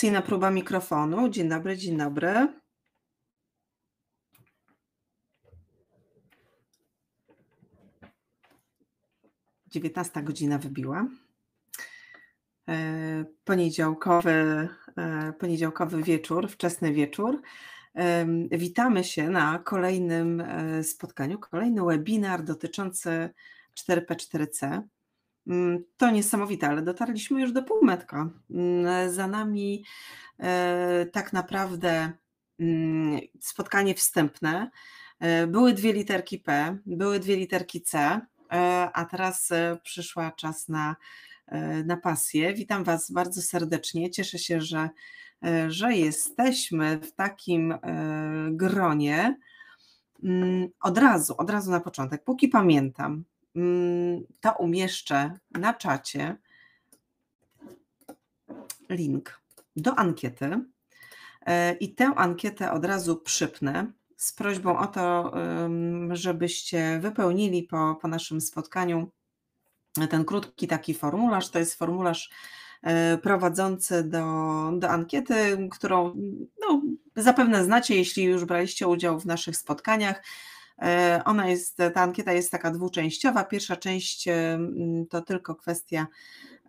Produkcyjna próba mikrofonu. Dzień dobry, dzień dobry. Dziewiętnasta godzina wybiła. E, poniedziałkowy, e, poniedziałkowy wieczór, wczesny wieczór. E, witamy się na kolejnym spotkaniu, kolejny webinar dotyczący 4P4C. Mm, to niesamowite, ale dotarliśmy już do półmetka. Mm, za nami e, tak naprawdę mm, spotkanie wstępne. E, były dwie literki P, były dwie literki C, e, a teraz przyszła czas na, na pasję. Witam Was bardzo serdecznie. Cieszę się, że, że jesteśmy w takim gronie. Od razu, od razu na początek, póki pamiętam, Mm, to umieszczę na czacie link do ankiety e, i tę ankietę od razu przypnę z prośbą o to, żebyście wypełnili po, po naszym spotkaniu ten krótki taki formularz. To jest formularz e, prowadzący do, do ankiety, którą no, zapewne znacie, jeśli już braliście udział w naszych spotkaniach. E, ona jest, ta ankieta jest taka dwuczęściowa. Pierwsza część e, to tylko kwestia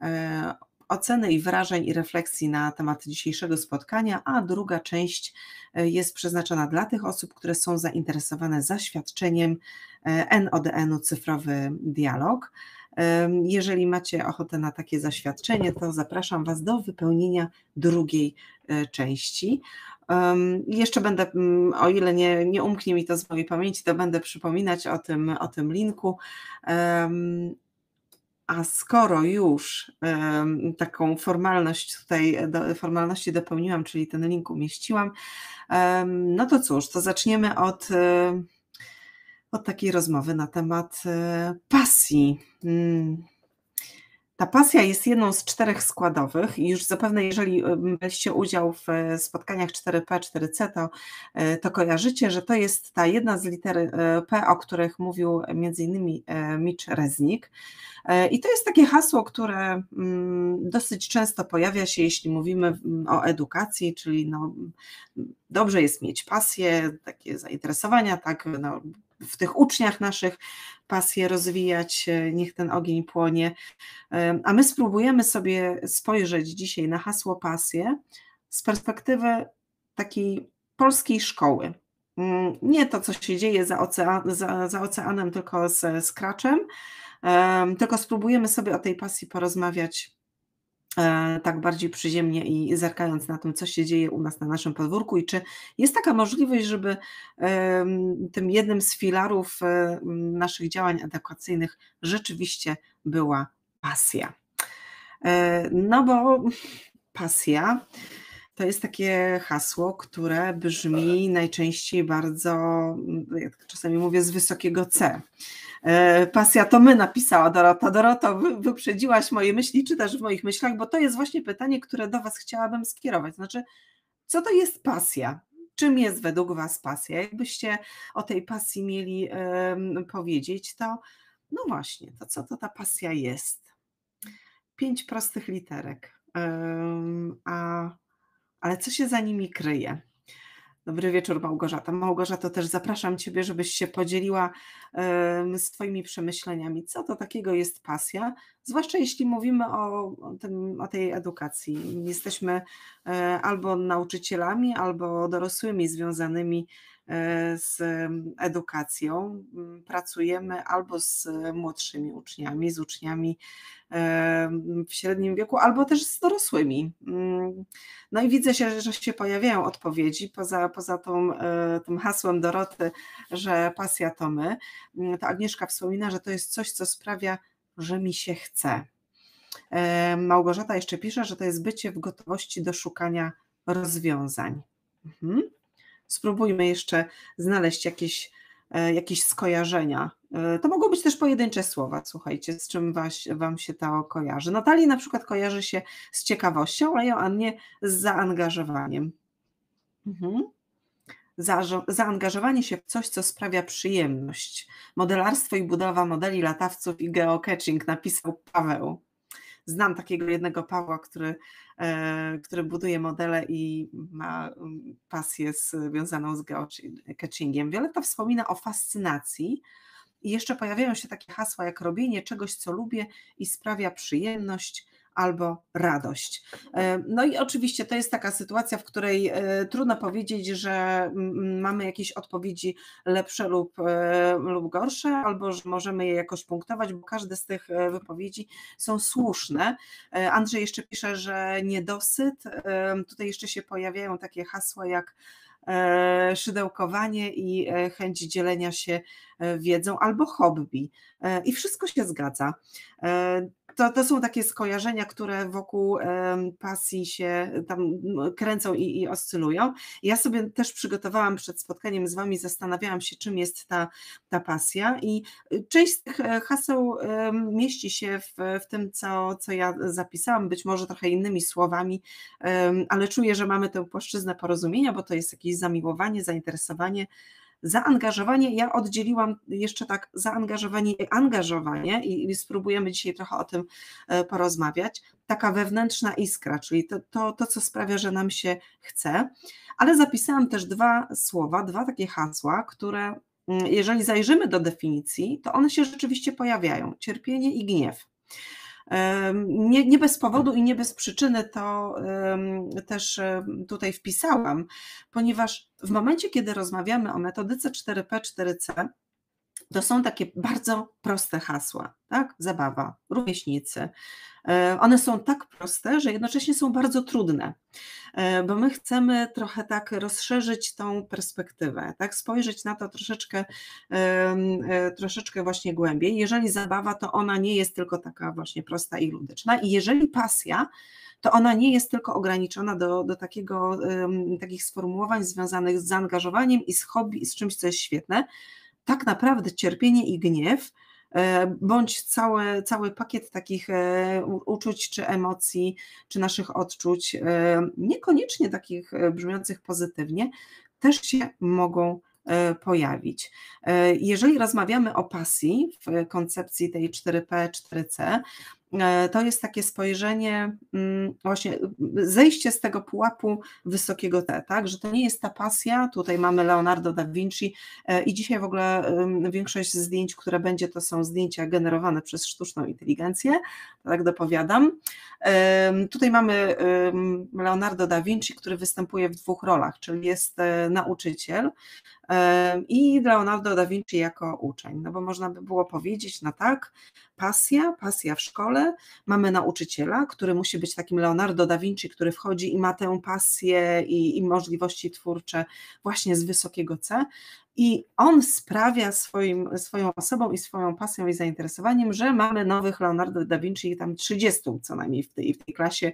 e, oceny i wrażeń i refleksji na temat dzisiejszego spotkania, a druga część jest przeznaczona dla tych osób, które są zainteresowane zaświadczeniem NODN-u Cyfrowy Dialog. Jeżeli macie ochotę na takie zaświadczenie, to zapraszam Was do wypełnienia drugiej części. Um, jeszcze będę, mm, o ile nie, nie umknie mi to z mojej pamięci, to będę przypominać o tym, o tym linku. Um, a skoro już um, taką formalność tutaj, do, formalności dopełniłam, czyli ten link umieściłam, no to cóż, to zaczniemy od, e, od takiej rozmowy na temat e, pasji. Mm. Ta pasja jest jedną z czterech składowych i już zapewne, jeżeli braliście y, udział w y, spotkaniach 4P, 4C, to, y, to kojarzycie, że to jest ta jedna z liter P, o których mówił m.in. Mitch Reznik. I to jest takie hasło, które mm, dosyć często pojawia się, jeśli mówimy mm, o edukacji, czyli no, dobrze jest mieć pasję, takie zainteresowania, tak, no, w tych uczniach naszych, pasję rozwijać, e, niech ten ogień płonie. A my spróbujemy sobie spojrzeć dzisiaj na hasło pasję z perspektywy takiej polskiej szkoły. Mm, nie to, co się dzieje za, ocean, za, za oceanem, tylko z, z kraczem, tylko spróbujemy sobie o tej pasji porozmawiać E, tak bardziej przyziemnie i zerkając na tym, co się dzieje u nas na naszym podwórku i czy jest taka możliwość, żeby tym jednym z filarów e, naszych działań edukacyjnych rzeczywiście była pasja. E, no bo pasja to jest takie hasło, które brzmi najczęściej bardzo, jak czasami mówię, z wysokiego C. E, pasja to my napisała Dorota. Dorota, wyprzedziłaś moje myśli, czy też w moich myślach, bo to jest właśnie pytanie, które do Was chciałabym skierować. Znaczy, co to jest pasja? Czym jest według Was pasja? Jakbyście o tej pasji mieli powiedzieć, to no właśnie, to co to ta pasja jest? Pięć prostych literek, a, ale co się za nimi kryje? Dobry wieczór, Małgorzata. Małgorzata, też zapraszam Ciebie, żebyś się podzieliła um, swoimi przemyśleniami. Co to takiego jest pasja? Zwłaszcza jeśli mówimy o, tym, o tej edukacji. Jesteśmy e, albo nauczycielami, albo dorosłymi związanymi E, z edukacją. Mm, pracujemy albo z młodszymi uczniami, z uczniami w średnim wieku, albo też z dorosłymi. Mm, no i widzę, się, że się pojawiają odpowiedzi poza, poza tą, e, tym hasłem Doroty, że pasja to my. Mm, Ta Agnieszka wspomina, że to jest coś, co sprawia, że mi się chce. E, Małgorzata jeszcze pisze, że to jest bycie w gotowości do szukania rozwiązań. Mhm spróbujmy jeszcze znaleźć jakieś, e, jakieś skojarzenia. E, to mogą być też pojedyncze słowa, słuchajcie, z czym was, Wam się to kojarzy. Natalii na przykład kojarzy się z ciekawością, a Joannie z zaangażowaniem. Mhm. Za, zaangażowanie się w coś, co sprawia przyjemność. Modelarstwo i budowa modeli latawców i geocaching, napisał Paweł znam takiego jednego Pawła, który, e, który buduje modele i ma mm, pasję związaną z geocachingiem. Violeta wspomina o fascynacji i jeszcze pojawiają się takie hasła jak robienie czegoś, co lubię i sprawia przyjemność, albo radość. E, no i oczywiście to jest taka sytuacja, w której e, trudno powiedzieć, że mamy jakieś odpowiedzi lepsze lub, e, lub gorsze, albo że możemy je jakoś punktować, bo każde z tych wypowiedzi są słuszne. Andrzej jeszcze pisze, że niedosyt. Tutaj jeszcze się pojawiają takie hasła jak szydełkowanie i chęć dzielenia się wiedzą albo hobby. I wszystko się zgadza. To, to są takie skojarzenia, które wokół pasji się tam kręcą i, i oscylują. Ja sobie też przygotowałam przed spotkaniem z Wami, zastanawiałam się, czym jest ta, ta pasja, i y, część z tych e, haseł mieści się w, w tym, co, co ja zapisałam, być może trochę innymi słowami, ale czuję, że mamy tę płaszczyznę porozumienia, bo to jest jakieś zamiłowanie, zainteresowanie, Zaangażowanie, ja oddzieliłam jeszcze tak zaangażowanie i angażowanie i, i spróbujemy dzisiaj trochę o tym e, porozmawiać. Taka wewnętrzna iskra, czyli to, to, to, co sprawia, że nam się chce. Ale zapisałam też dwa słowa, dwa takie hasła, które mm, jeżeli zajrzymy do definicji, to one się rzeczywiście pojawiają: cierpienie i gniew. Nie, nie bez powodu i nie bez przyczyny to też tutaj wpisałam, ponieważ w momencie, kiedy rozmawiamy o metodyce 4P, 4C, to są takie bardzo proste hasła, tak? Zabawa, rówieśnicy. E, one są tak proste, że jednocześnie są bardzo trudne, e, bo my chcemy trochę tak rozszerzyć tą perspektywę, tak? Spojrzeć na to troszeczkę, e, troszeczkę właśnie głębiej. Jeżeli zabawa, to ona nie jest tylko taka właśnie prosta i ludyczna. I jeżeli pasja, to ona nie jest tylko ograniczona do, do takiego, takich sformułowań związanych z zaangażowaniem i z hobby, z czymś, co jest świetne, tak naprawdę cierpienie i gniew, e, bądź cały, cały pakiet takich e, uczuć czy emocji, czy naszych odczuć, e, niekoniecznie takich brzmiących pozytywnie, też się mogą pojawić. Jeżeli rozmawiamy o pasji w koncepcji tej 4P, 4C, E, to jest takie spojrzenie, mm, właśnie zejście z tego pułapu wysokiego T, tak? że to nie jest ta pasja, tutaj mamy Leonardo da Vinci e, i dzisiaj w ogóle większość zdjęć, które będzie, to są zdjęcia generowane przez sztuczną inteligencję, tak dopowiadam. Tutaj mamy Leonardo da Vinci, który występuje w dwóch rolach, czyli jest e, nauczyciel i Leonardo da Vinci jako uczeń, no bo można by było powiedzieć, no tak, pasja, pasja w szkole, mamy nauczyciela, który musi być takim Leonardo da Vinci, który wchodzi i ma tę pasję i, i możliwości twórcze właśnie z wysokiego C. I on sprawia swoim, swoją osobą i swoją pasją i zainteresowaniem, że mamy nowych Leonardo da Vinci, tam 30 co najmniej w tej, w tej klasie.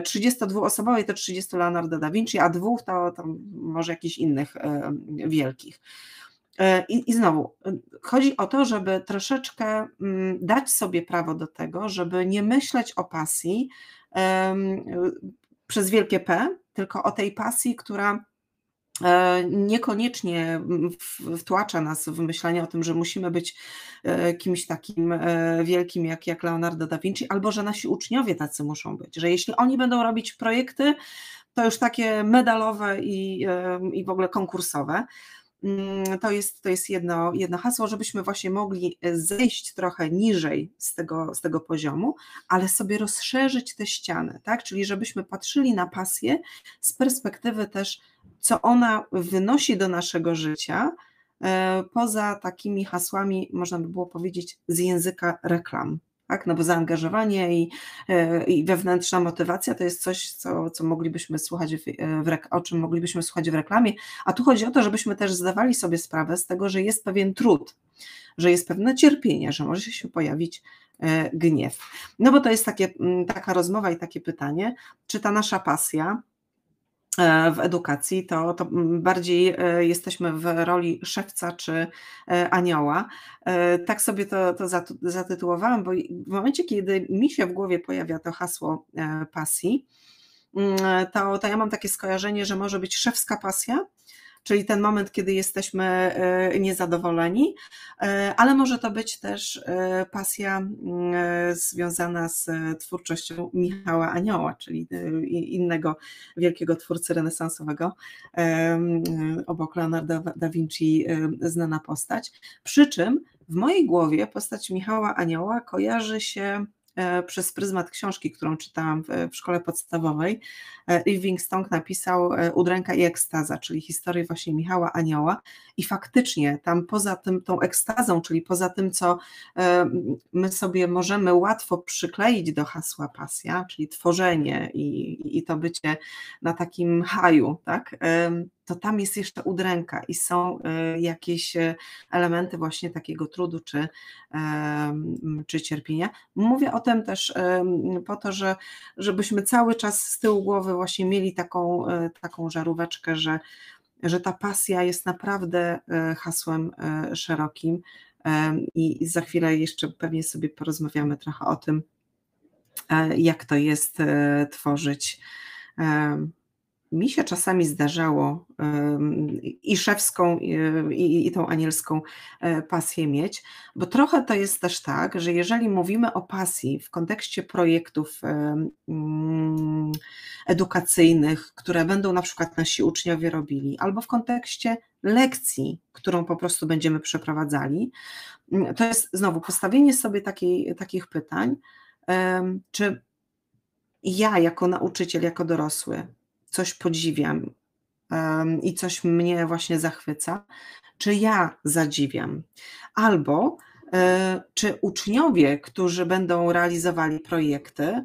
32-osobowej e, to 30 Leonardo da Vinci, a dwóch to, to może jakichś innych e, wielkich. E, I, I znowu, e, chodzi o to, żeby troszeczkę mm, dać sobie prawo do tego, żeby nie myśleć o pasji przez wielkie P, tylko o tej pasji, która e, niekoniecznie wtłacza nas w myślenie o tym, że musimy być kimś takim wielkim jak, jak Leonardo da Vinci, albo że nasi uczniowie tacy muszą być, że jeśli oni będą robić projekty, to już takie medalowe i, i w ogóle konkursowe Mm, to jest, to jest jedno, jedno hasło, żebyśmy właśnie mogli e, zejść trochę niżej z tego, z tego poziomu, ale sobie rozszerzyć te ściany, tak? Czyli żebyśmy patrzyli na pasję z perspektywy też, co ona wynosi do naszego życia, e, poza takimi hasłami, można by było powiedzieć, z języka reklam. Tak? No bo zaangażowanie i, e, i wewnętrzna motywacja to jest coś, co, co moglibyśmy słuchać, w, e, w, o czym moglibyśmy słuchać w reklamie, a tu chodzi o to, żebyśmy też zdawali sobie sprawę z tego, że jest pewien trud, że jest pewne cierpienie, że może się pojawić e, gniew. No bo to jest takie, mm, taka rozmowa i takie pytanie, czy ta nasza pasja, E, w edukacji, to, to bardziej e, jesteśmy w roli szewca czy e, anioła. Tak sobie to, to zatytułowałam, bo w momencie, kiedy mi się w głowie pojawia to hasło pasji, mm, to, to ja mam takie skojarzenie, że może być szewska pasja, czyli ten moment, kiedy jesteśmy e, niezadowoleni, e, ale może to być też e, pasja związana z twórczością Michała Anioła, czyli innego wielkiego twórcy renesansowego, obok Leonardo da Vinci znana postać. Przy czym w mojej głowie postać Michała Anioła kojarzy się E, przez pryzmat książki, którą czytałam w, szkole podstawowej. E, Irving Livingstone napisał e, Udręka i ekstaza, czyli historię właśnie Michała Anioła i faktycznie tam poza tym tą ekstazą, czyli poza tym, co my sobie możemy łatwo przykleić do hasła pasja, czyli tworzenie i, i to bycie na takim haju, tak? to tam jest jeszcze udręka i są e, jakieś e, elementy właśnie takiego trudu czy, e, czy cierpienia. Mówię o tym też po to, że, żebyśmy cały czas z tyłu głowy właśnie mieli taką, taką żaróweczkę, że, że ta pasja jest naprawdę hasłem szerokim i za chwilę jeszcze pewnie sobie porozmawiamy trochę o tym, jak to jest tworzyć mi się czasami zdarzało i szewską, i, i tą anielską e, pasję mieć, bo trochę to jest też tak, że jeżeli mówimy o pasji w kontekście projektów mm, edukacyjnych, które będą na przykład nasi uczniowie robili, albo w kontekście lekcji, którą po prostu będziemy przeprowadzali, mm, to jest znowu postawienie sobie takiej, takich pytań, czy ja jako nauczyciel, jako dorosły coś podziwiam, um, i coś mnie właśnie zachwyca, czy ja zadziwiam, albo e, czy uczniowie, którzy będą realizowali projekty,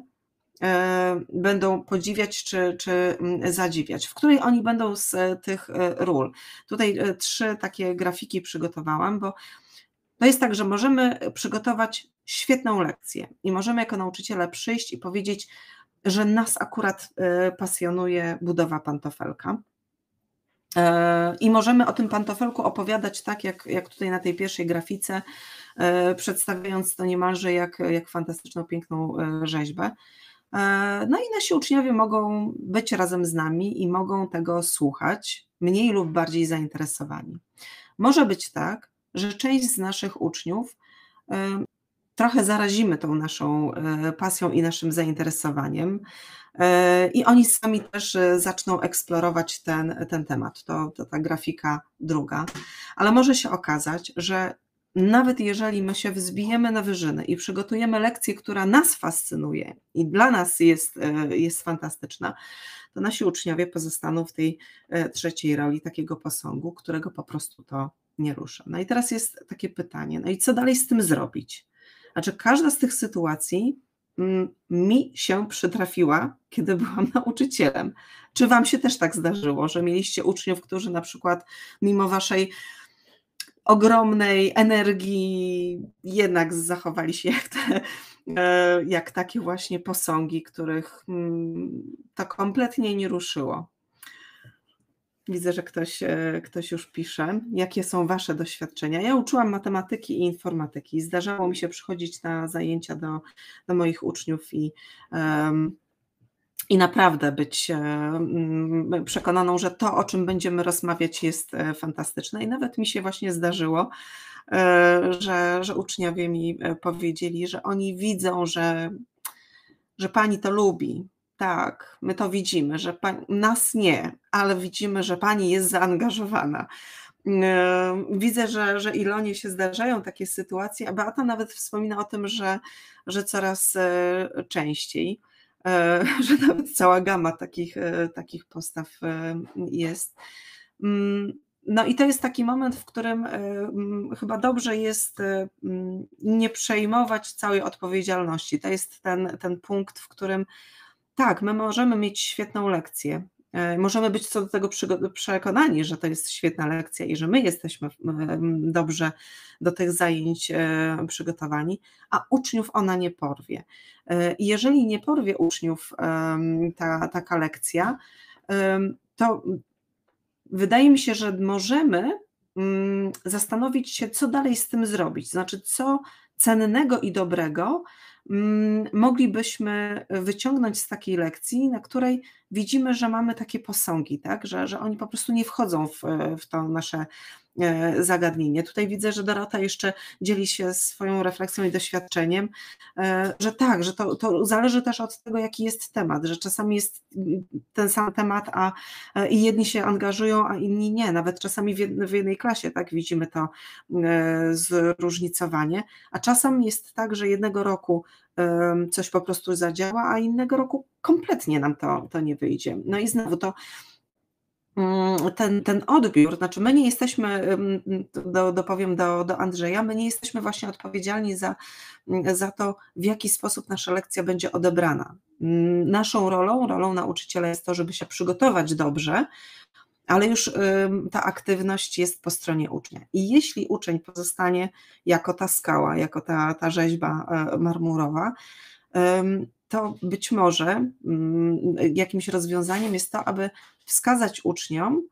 e, będą podziwiać czy, czy mm, zadziwiać, w której oni będą z e, tych e, ról. Tutaj e, trzy takie grafiki przygotowałam, bo to jest tak, że możemy przygotować świetną lekcję i możemy jako nauczyciele przyjść i powiedzieć, że nas akurat pasjonuje budowa pantofelka. E, I możemy o tym pantofelku opowiadać tak, jak, jak tutaj na tej pierwszej grafice, e, przedstawiając to niemalże jak, jak fantastyczną, piękną e, rzeźbę. No i nasi uczniowie mogą być razem z nami i mogą tego słuchać, mniej lub bardziej zainteresowani. Może być tak, że część z naszych uczniów trochę zarazimy tą naszą e, pasją i naszym zainteresowaniem. E, I oni sami też e, zaczną eksplorować ten, ten temat. To, to ta grafika druga. Ale może się okazać, że nawet jeżeli my się wzbijemy na wyżyny i przygotujemy lekcję, która nas fascynuje i dla nas jest, jest fantastyczna, to nasi uczniowie pozostaną w tej trzeciej roli takiego posągu, którego po prostu to nie rusza. No i teraz jest takie pytanie, no i co dalej z tym zrobić? Znaczy, każda z tych sytuacji mm, mi się przytrafiła, kiedy byłam nauczycielem. Czy Wam się też tak zdarzyło, że mieliście uczniów, którzy na przykład mimo Waszej ogromnej energii jednak zachowali się jak, te, e, jak takie właśnie posągi, których mm, to kompletnie nie ruszyło? Widzę, że ktoś, e, ktoś już pisze. Jakie są Wasze doświadczenia? Ja uczyłam matematyki i informatyki. Zdarzało mi się przychodzić na zajęcia do, do moich uczniów i. Um, i naprawdę być e, przekonaną, że to, o czym będziemy rozmawiać, jest e, fantastyczne. I nawet mi się właśnie zdarzyło, że, że uczniowie mi powiedzieli, że oni widzą, że, że pani to lubi. Tak, my to widzimy, że nas nie, ale widzimy, że pani jest zaangażowana. Mm, e, widzę, że, że Ilonie się zdarzają takie sytuacje, a Beata nawet wspomina o tym, że, że coraz e, częściej, e, że nawet cała gama takich, takich postaw jest. Mm, no i to jest taki moment, w którym mm, chyba dobrze jest nie przejmować całej odpowiedzialności. To jest ten, ten punkt, w którym tak, my możemy mieć świetną lekcję, E, możemy być co do tego przekonani, że to jest świetna lekcja i że my jesteśmy dobrze do tych zajęć e, przygotowani, a uczniów ona nie porwie. E, jeżeli nie porwie uczniów ta, taka lekcja, to wydaje mi się, że możemy Mm, zastanowić się, co dalej z tym zrobić, znaczy co cennego i dobrego mm, moglibyśmy wyciągnąć z takiej lekcji, na której widzimy, że mamy takie posągi, tak? że, że oni po prostu nie wchodzą w, w to nasze E, zagadnienie. Tutaj widzę, że Dorota jeszcze dzieli się swoją refleksją i doświadczeniem, e, że tak, że to, to zależy też od tego, jaki jest temat, że czasami jest ten sam temat, a e, i jedni się angażują, a inni nie. Nawet czasami w jednej klasie tak widzimy to zróżnicowanie, a czasem jest tak, że jednego roku coś po prostu zadziała, a innego roku kompletnie nam to, to nie wyjdzie. No i znowu to Mm, ten, ten odbiór, znaczy my nie jesteśmy, do, dopowiem do, do Andrzeja, my nie jesteśmy właśnie odpowiedzialni za, mm, za to, w jaki sposób nasza lekcja będzie odebrana. Mm, naszą rolą, rolą nauczyciela jest to, żeby się przygotować dobrze, ale już ta aktywność jest po stronie ucznia. I jeśli uczeń pozostanie jako ta skała, jako ta, ta rzeźba e, marmurowa, to być może mm, jakimś rozwiązaniem jest to, aby wskazać uczniom,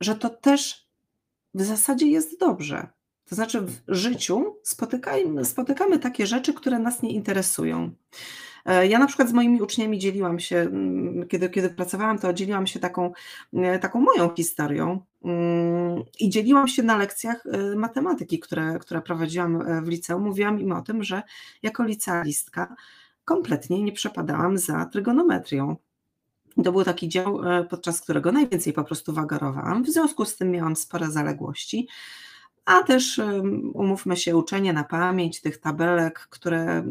że to też w zasadzie jest dobrze. To znaczy, w życiu spotykamy, spotykamy takie rzeczy, które nas nie interesują. E, ja na przykład z moimi uczniami dzieliłam się, mm, kiedy, kiedy pracowałam, to dzieliłam się taką, e, taką moją historią mm, i dzieliłam się na lekcjach e, matematyki, które, które prowadziłam w liceum. Mówiłam im o tym, że jako licealistka kompletnie nie przepadałam za trygonometrią. To był taki dział, e, podczas którego najwięcej po prostu wagarowałam, w związku z tym miałam spore zaległości, a też umówmy się, uczenie na pamięć tych tabelek, które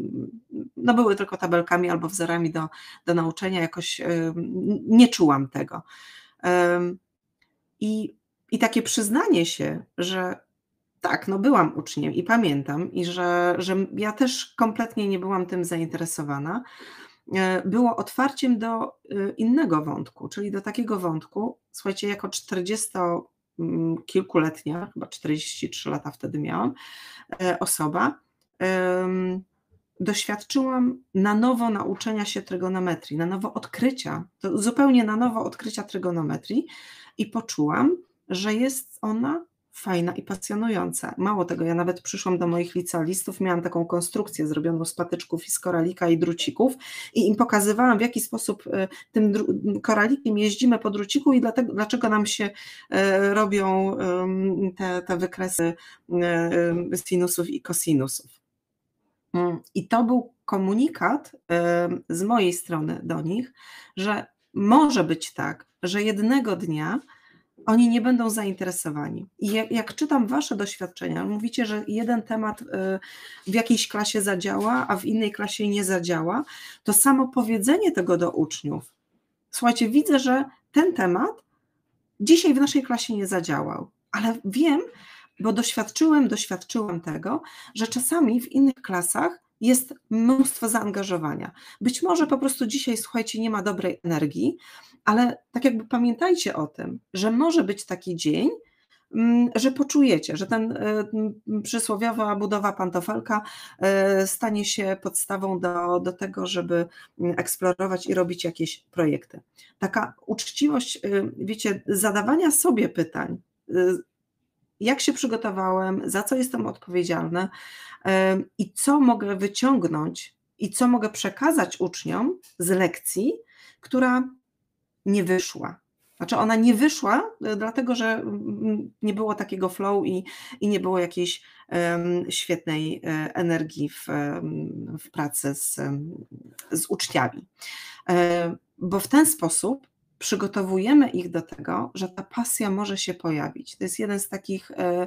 no były tylko tabelkami albo wzorami do, do nauczenia, jakoś nie czułam tego. I, I takie przyznanie się, że tak, no byłam uczniem i pamiętam, i że, że ja też kompletnie nie byłam tym zainteresowana. E, było otwarciem do e, innego wątku, czyli do takiego wątku, słuchajcie, jako 40 mm, kilkuletnia, chyba 43 lata wtedy miałam, e, osoba, doświadczyłam na nowo nauczenia się trygonometrii, na nowo odkrycia, zupełnie na nowo odkrycia trygonometrii i poczułam, że jest ona fajna i pasjonująca. Mało tego, ja nawet przyszłam do moich licealistów, miałam taką konstrukcję zrobioną z patyczków i z koralika i drucików i im pokazywałam, w jaki sposób y, tym koralikiem jeździmy po druciku i dlatego, dlaczego nam się y, robią te, te wykresy y, sinusów i kosinusów. Mm, I to był komunikat z mojej strony do nich, że może być tak, że jednego dnia oni nie będą zainteresowani. I jak, jak, czytam Wasze doświadczenia, mówicie, że jeden temat y, w jakiejś klasie zadziała, a w innej klasie nie zadziała, to samo powiedzenie tego do uczniów. Słuchajcie, widzę, że ten temat dzisiaj w naszej klasie nie zadziałał, ale wiem, bo doświadczyłem, doświadczyłem tego, że czasami w innych klasach jest mnóstwo zaangażowania. Być może po prostu dzisiaj, słuchajcie, nie ma dobrej energii, ale tak jakby pamiętajcie o tym, że może być taki dzień, mm, że poczujecie, że ten e, przysłowiowa budowa pantofelka e, stanie się podstawą do, do tego, żeby mm, eksplorować i robić jakieś projekty. Taka uczciwość, y, wiecie, zadawania sobie pytań, y, jak się przygotowałem, za co jestem odpowiedzialny e, i co mogę wyciągnąć i co mogę przekazać uczniom z lekcji, która nie wyszła. Znaczy, ona nie wyszła, e, dlatego że nie było takiego flow i, i nie było jakiejś świetnej e, energii w, w pracy z, z uczniami. Bo w ten sposób przygotowujemy ich do tego, że ta pasja może się pojawić. To jest jeden z takich e,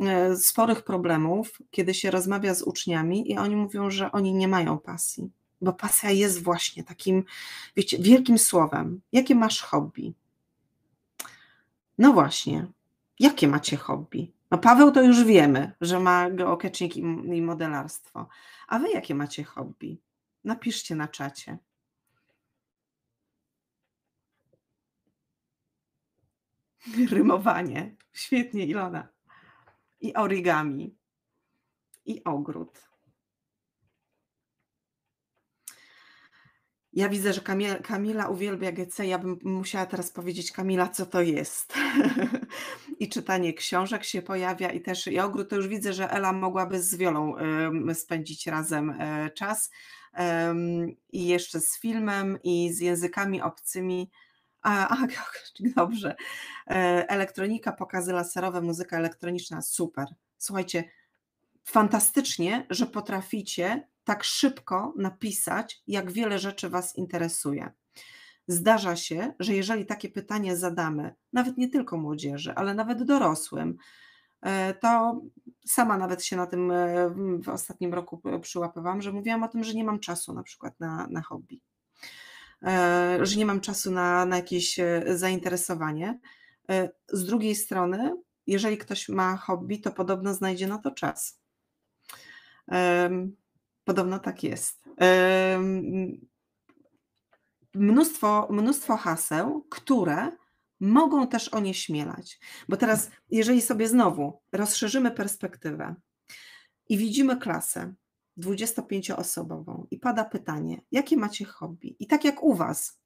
e, sporych problemów, kiedy się rozmawia z uczniami i oni mówią, że oni nie mają pasji, bo pasja jest właśnie takim, wiecie, wielkim słowem. Jakie masz hobby? No właśnie, jakie macie hobby? No Paweł to już wiemy, że ma geocaaching i modelarstwo. A wy jakie macie hobby? Napiszcie na czacie. Rymowanie. Świetnie, Ilona. I origami. I ogród. Ja widzę, że Kamil, Kamila uwielbia GC. Ja bym musiała teraz powiedzieć Kamila, co to jest. I czytanie książek się pojawia i też i ogród. To już widzę, że Ela mogłaby z Wiolą y, spędzić razem y, czas. I y, jeszcze z filmem i z językami obcymi A, dobrze. E, elektronika, pokazy laserowe, muzyka elektroniczna, super. Słuchajcie, fantastycznie, że potraficie tak szybko napisać, jak wiele rzeczy Was interesuje. Zdarza się, że jeżeli takie pytanie zadamy, nawet nie tylko młodzieży, ale nawet dorosłym, e, to sama nawet się na tym e, w ostatnim roku przyłapywałam, że mówiłam o tym, że nie mam czasu na przykład na, na hobby. E, że nie mam czasu na, na jakieś e, zainteresowanie. E, z drugiej strony, jeżeli ktoś ma hobby, to podobno znajdzie na to czas. Podobno tak jest. Mnóstwo, mnóstwo haseł, które mogą też onieśmielać. Bo teraz, jeżeli sobie znowu rozszerzymy perspektywę i widzimy klasę, 25-osobową i pada pytanie, jakie macie hobby? I tak jak u Was,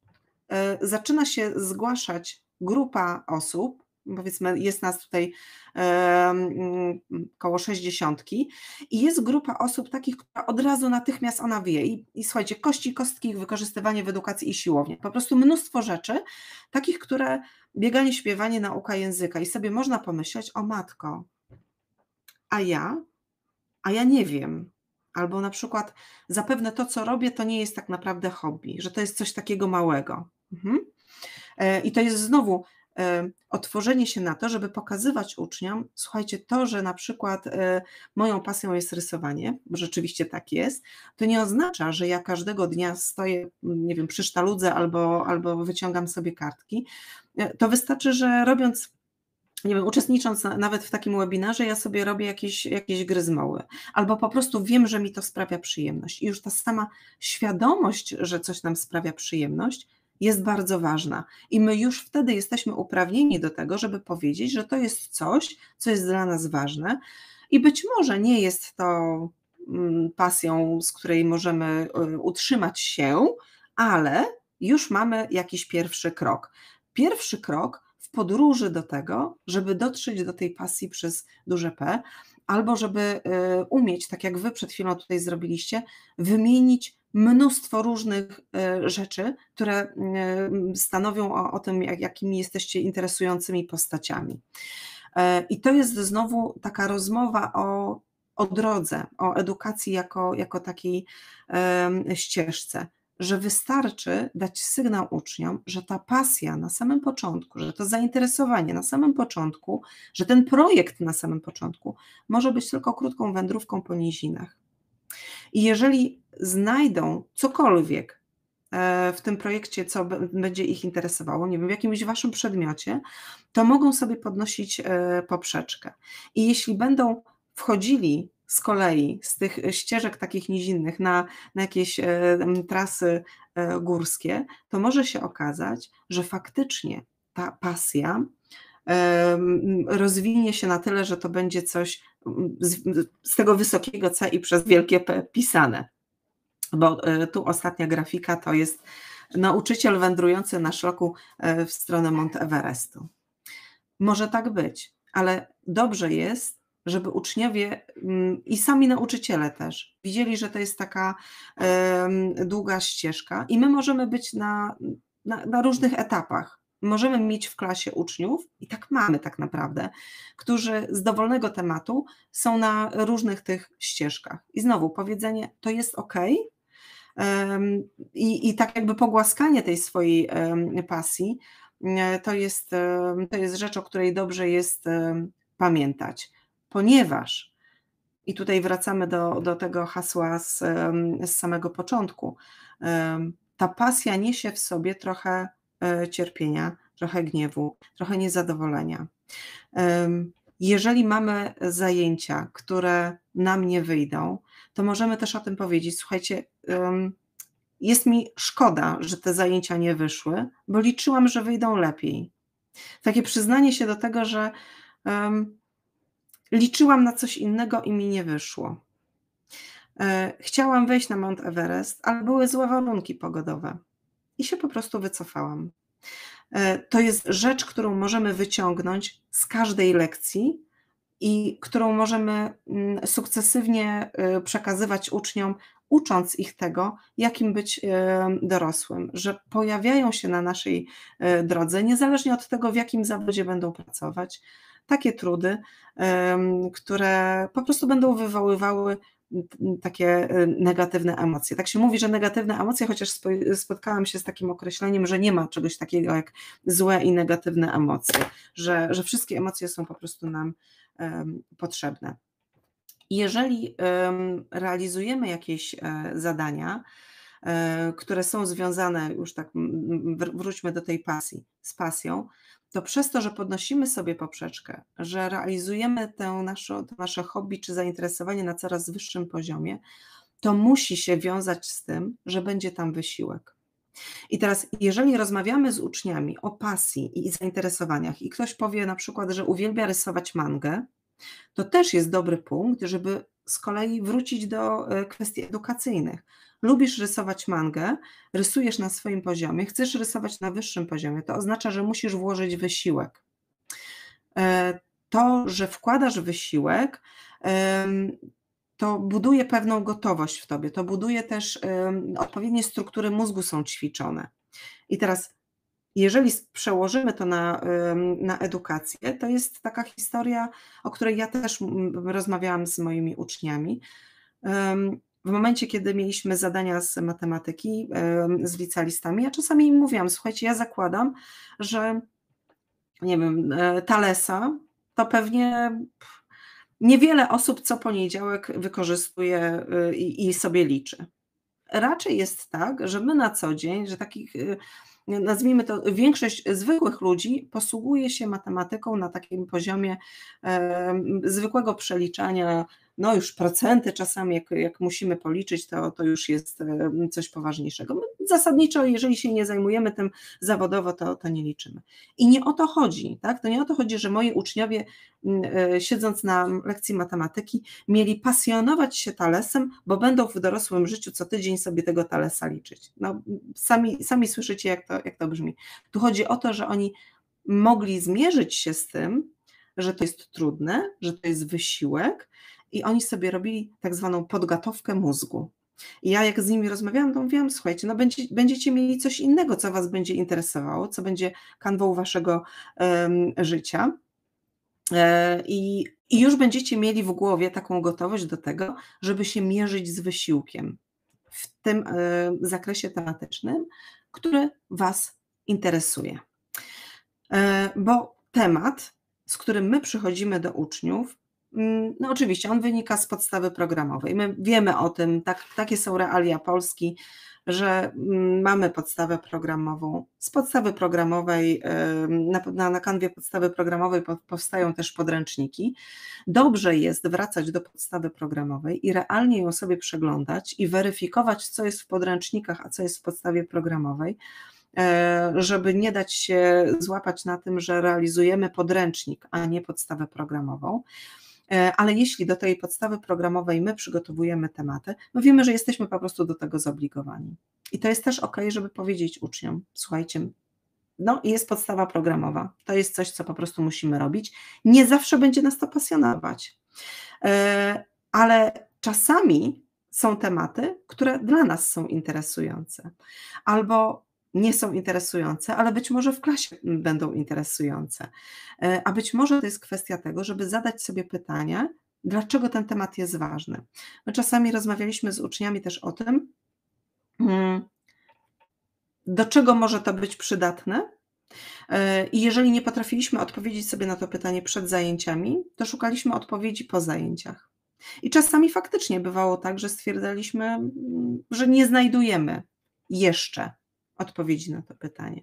e, zaczyna się zgłaszać grupa osób, powiedzmy, jest nas tutaj e, koło sześćdziesiątki i jest grupa osób takich, która od razu natychmiast ona wie i, i słuchajcie, kości, kostki, wykorzystywanie w edukacji i siłownie, po prostu mnóstwo rzeczy takich, które bieganie, śpiewanie, nauka języka i sobie można pomyśleć, o matko, a ja, a ja nie wiem, albo na przykład zapewne to, co robię, to nie jest tak naprawdę hobby, że to jest coś takiego małego. Mhm. E, I to jest znowu e, otworzenie się na to, żeby pokazywać uczniom, słuchajcie, to, że na przykład e, moją pasją jest rysowanie, bo rzeczywiście tak jest, to nie oznacza, że ja każdego dnia stoję, nie wiem, przy sztaludze albo, albo wyciągam sobie kartki. To wystarczy, że robiąc nie wiem, uczestnicząc nawet w takim webinarze, ja sobie robię jakieś, jakieś gry z Albo po prostu wiem, że mi to sprawia przyjemność. I już ta sama świadomość, że coś nam sprawia przyjemność, jest bardzo ważna. I my już wtedy jesteśmy uprawnieni do tego, żeby powiedzieć, że to jest coś, co jest dla nas ważne. I być może nie jest to mm, pasją, z której możemy y, utrzymać się, ale już mamy jakiś pierwszy krok. Pierwszy krok podróży do tego, żeby dotrzeć do tej pasji przez duże P, albo żeby y, umieć, tak jak Wy przed chwilą tutaj zrobiliście, wymienić mnóstwo różnych y, rzeczy, które y, stanowią o, o tym, jak, jakimi jesteście interesującymi postaciami. E, I to jest znowu taka rozmowa o, o drodze, o edukacji jako, jako takiej ścieżce że wystarczy dać sygnał uczniom, że ta pasja na samym początku, że to zainteresowanie na samym początku, że ten projekt na samym początku może być tylko krótką wędrówką po nizinach. I jeżeli znajdą cokolwiek e, w tym projekcie, co będzie ich interesowało, nie wiem, w jakimś waszym przedmiocie, to mogą sobie podnosić e, poprzeczkę. I jeśli będą wchodzili z kolei z tych ścieżek takich nizinnych na, na jakieś e, trasy e, górskie, to może się okazać, że faktycznie ta pasja e, rozwinie się na tyle, że to będzie coś z, z tego wysokiego C i przez wielkie P pisane. Bo tu ostatnia grafika to jest nauczyciel wędrujący na szlaku w stronę Mont Everestu. Może tak być, ale dobrze jest żeby uczniowie mm, i sami nauczyciele też widzieli, że to jest taka długa ścieżka i my możemy być na, na, na różnych etapach. Możemy mieć w klasie uczniów, i tak mamy tak naprawdę, którzy z dowolnego tematu są na różnych tych ścieżkach. I znowu powiedzenie, to jest ok, i, I tak jakby pogłaskanie tej swojej pasji e, to jest, to jest rzecz, o której dobrze jest pamiętać ponieważ, i tutaj wracamy do, do tego hasła z, z samego początku, ta pasja niesie w sobie trochę e, cierpienia, trochę gniewu, trochę niezadowolenia. Jeżeli mamy zajęcia, które nam nie wyjdą, to możemy też o tym powiedzieć. Słuchajcie, jest mi szkoda, że te zajęcia nie wyszły, bo liczyłam, że wyjdą lepiej. Takie przyznanie się do tego, że Liczyłam na coś innego i mi nie wyszło. E, chciałam wejść na Mount Everest, ale były złe warunki pogodowe i się po prostu wycofałam. E, to jest rzecz, którą możemy wyciągnąć z każdej lekcji i którą możemy mm, sukcesywnie e, przekazywać uczniom, ucząc ich tego, jakim być dorosłym, że pojawiają się na naszej drodze, niezależnie od tego, w jakim zawodzie będą pracować takie trudy, które po prostu będą wywoływały takie e, negatywne emocje. Tak się mówi, że negatywne emocje, chociaż spotkałam się z takim określeniem, że nie ma czegoś takiego jak złe i negatywne emocje, że, że wszystkie emocje są po prostu nam potrzebne. Jeżeli realizujemy jakieś e, zadania, e, które są związane, już tak wróćmy do tej pasji, z pasją, to przez to, że podnosimy sobie poprzeczkę, że realizujemy tę nasze, to nasze hobby czy zainteresowanie na coraz wyższym poziomie, to musi się wiązać z tym, że będzie tam wysiłek. I teraz, jeżeli rozmawiamy z uczniami o pasji i zainteresowaniach, i ktoś powie na przykład, że uwielbia rysować mangę, to też jest dobry punkt, żeby z kolei wrócić do e, kwestii edukacyjnych lubisz rysować mangę, rysujesz na swoim poziomie, chcesz rysować na wyższym poziomie, to oznacza, że musisz włożyć wysiłek. E, to, że wkładasz wysiłek, to buduje pewną gotowość w tobie, to buduje też odpowiednie struktury mózgu są ćwiczone. I teraz jeżeli przełożymy to na, na edukację, to jest taka historia, o której ja też rozmawiałam z moimi uczniami w momencie, kiedy mieliśmy zadania z matematyki, z licealistami, ja czasami im mówiłam, słuchajcie, ja zakładam, że nie wiem, e, Talesa, to pewnie niewiele osób co poniedziałek wykorzystuje y, i, sobie liczy. Raczej jest tak, że my na co dzień, że takich y, nazwijmy to, większość zwykłych ludzi posługuje się matematyką na takim poziomie zwykłego przeliczania no już procenty czasami, jak, jak musimy policzyć, to, to już jest e, coś poważniejszego. My zasadniczo, jeżeli się nie zajmujemy tym zawodowo, to, to nie liczymy. I nie o to chodzi, tak? To nie o to chodzi, że moi uczniowie, mm, e, siedząc na lekcji matematyki, mieli pasjonować się talesem, bo będą w dorosłym życiu co tydzień sobie tego talesa liczyć. No, sami, sami słyszycie, jak to, jak to brzmi. Tu chodzi o to, że oni mogli zmierzyć się z tym, że to jest trudne, że to jest wysiłek, i oni sobie robili tak zwaną podgatowkę mózgu. I ja jak z nimi rozmawiałam, to mówiłam, słuchajcie, no będzie, będziecie mieli coś innego, co was będzie interesowało, co będzie kanwą waszego um, życia. E, I, I już będziecie mieli w głowie taką gotowość do tego, żeby się mierzyć z wysiłkiem w tym e, zakresie tematycznym, który was interesuje. E, bo temat, z którym my przychodzimy do uczniów, Mm, no oczywiście, on wynika z podstawy programowej. My wiemy o tym, tak, takie są realia Polski, że mm, mamy podstawę programową. Z podstawy programowej, na, na, na kanwie podstawy programowej powstają też podręczniki. Dobrze jest wracać do podstawy programowej i realnie ją sobie przeglądać i weryfikować, co jest w podręcznikach, a co jest w podstawie programowej e, żeby nie dać się złapać na tym, że realizujemy podręcznik, a nie podstawę programową. E, ale jeśli do tej podstawy programowej my przygotowujemy tematy, no wiemy, że jesteśmy po prostu do tego zobligowani. I to jest też ok, żeby powiedzieć uczniom, słuchajcie, no i jest podstawa programowa. To jest coś, co po prostu musimy robić. Nie zawsze będzie nas to pasjonować, e, ale czasami są tematy, które dla nas są interesujące. Albo nie są interesujące, ale być może w klasie będą interesujące. E, a być może to jest kwestia tego, żeby zadać sobie pytanie, dlaczego ten temat jest ważny. My czasami rozmawialiśmy z uczniami też o tym, mm, do czego może to być przydatne. E, I jeżeli nie potrafiliśmy odpowiedzieć sobie na to pytanie przed zajęciami, to szukaliśmy odpowiedzi po zajęciach. I czasami faktycznie bywało tak, że stwierdzaliśmy, mm, że nie znajdujemy jeszcze odpowiedzi na to pytanie.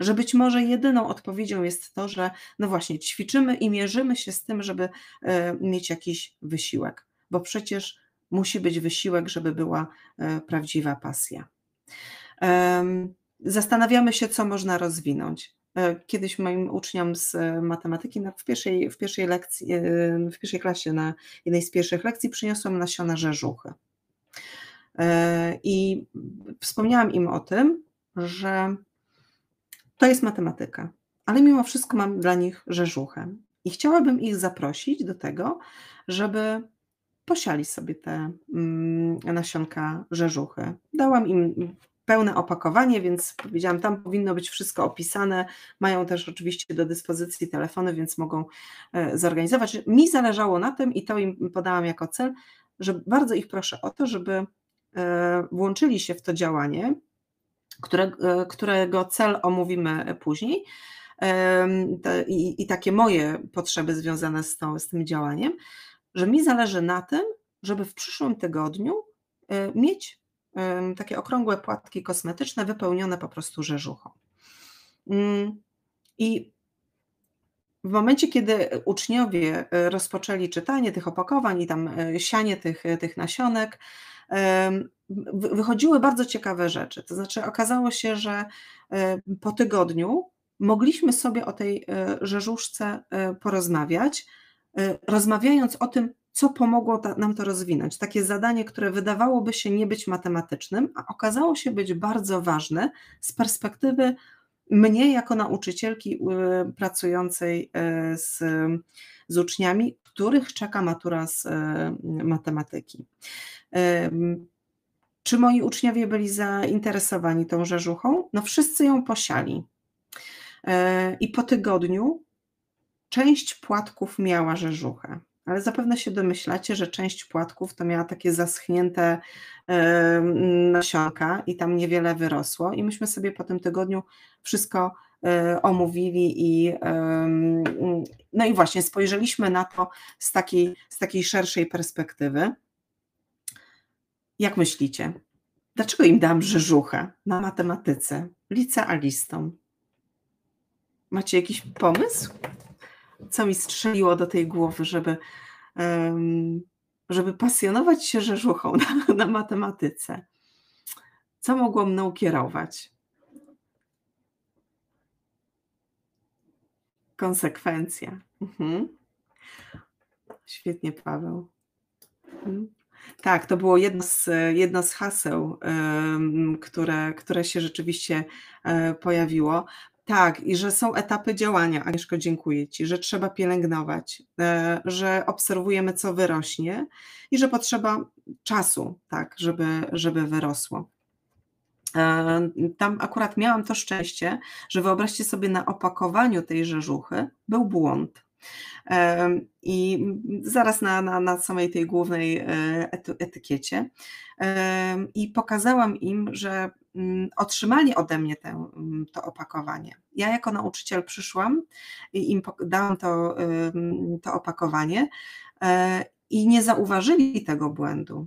Że być może jedyną odpowiedzią jest to, że no właśnie ćwiczymy i mierzymy się z tym, żeby e, mieć jakiś wysiłek, bo przecież musi być wysiłek, żeby była e, prawdziwa pasja. Zastanawiamy się, co można rozwinąć e, kiedyś moim uczniom z matematyki w, pierwszej, w, pierwszej lekcji, w pierwszej klasie, na jednej z pierwszych lekcji, przyniosłam nasiona rzeżuchy. I wspomniałam im o tym, że to jest matematyka, ale mimo wszystko mam dla nich rzeżuchę. I chciałabym ich zaprosić do tego, żeby posiali sobie te mm, nasionka rzeżuchy. Dałam im pełne opakowanie, więc powiedziałam, tam powinno być wszystko opisane. Mają też oczywiście do dyspozycji telefony, więc mogą e, zorganizować. Mi zależało na tym i to im podałam jako cel, że bardzo ich proszę o to, żeby e, włączyli się w to działanie, które, e, którego cel omówimy później. I, takie moje potrzeby związane z, z tym działaniem, że mi zależy na tym, żeby w przyszłym tygodniu e, mieć takie okrągłe płatki kosmetyczne wypełnione po prostu rzeżuchą. Mm, I w momencie, kiedy uczniowie e, rozpoczęli czytanie tych opakowań i tam sianie tych, tych nasionek, wychodziły bardzo ciekawe rzeczy. To znaczy, okazało się, że po tygodniu mogliśmy sobie o tej e, rzeżuszce e, porozmawiać, e, rozmawiając o tym, co pomogło nam to rozwinąć. Takie zadanie, które wydawałoby się nie być matematycznym, a okazało się być bardzo ważne z perspektywy mnie jako nauczycielki pracującej z, z uczniami, których czeka matura z e, matematyki. Czy moi uczniowie byli zainteresowani tą rzeżuchą? No wszyscy ją posiali. E, I po tygodniu część płatków miała rzeżuchę. Ale zapewne się domyślacie, że część płatków to miała takie zaschnięte e, nasionka i tam niewiele wyrosło. I myśmy sobie po tym tygodniu wszystko Y, omówili i no i właśnie spojrzeliśmy na to z takiej, z takiej szerszej perspektywy. Jak myślicie, dlaczego im dam brzeżuchę na matematyce, licealistom? Macie jakiś pomysł? Co mi strzeliło do tej głowy, żeby, żeby pasjonować się rzeżuchą na, na matematyce? Co mogło mną kierować? Konsekwencja. Mhm. Świetnie, Paweł. Mhm. Tak, to było jedno z, jedno z haseł, które, które się rzeczywiście e, pojawiło. Tak, i że są etapy działania, Agnieszko, dziękuję Ci, że trzeba pielęgnować, e, że obserwujemy, co wyrośnie i że potrzeba czasu, tak, żeby, żeby wyrosło. E, tam akurat miałam to szczęście, że wyobraźcie sobie, na opakowaniu tej żuchy był błąd. E, I zaraz na, na, na samej tej głównej e, etykiecie. I pokazałam im, że mm, otrzymali ode mnie te, mm, to opakowanie. Ja jako nauczyciel przyszłam i im dałam to, to opakowanie i nie zauważyli tego błędu.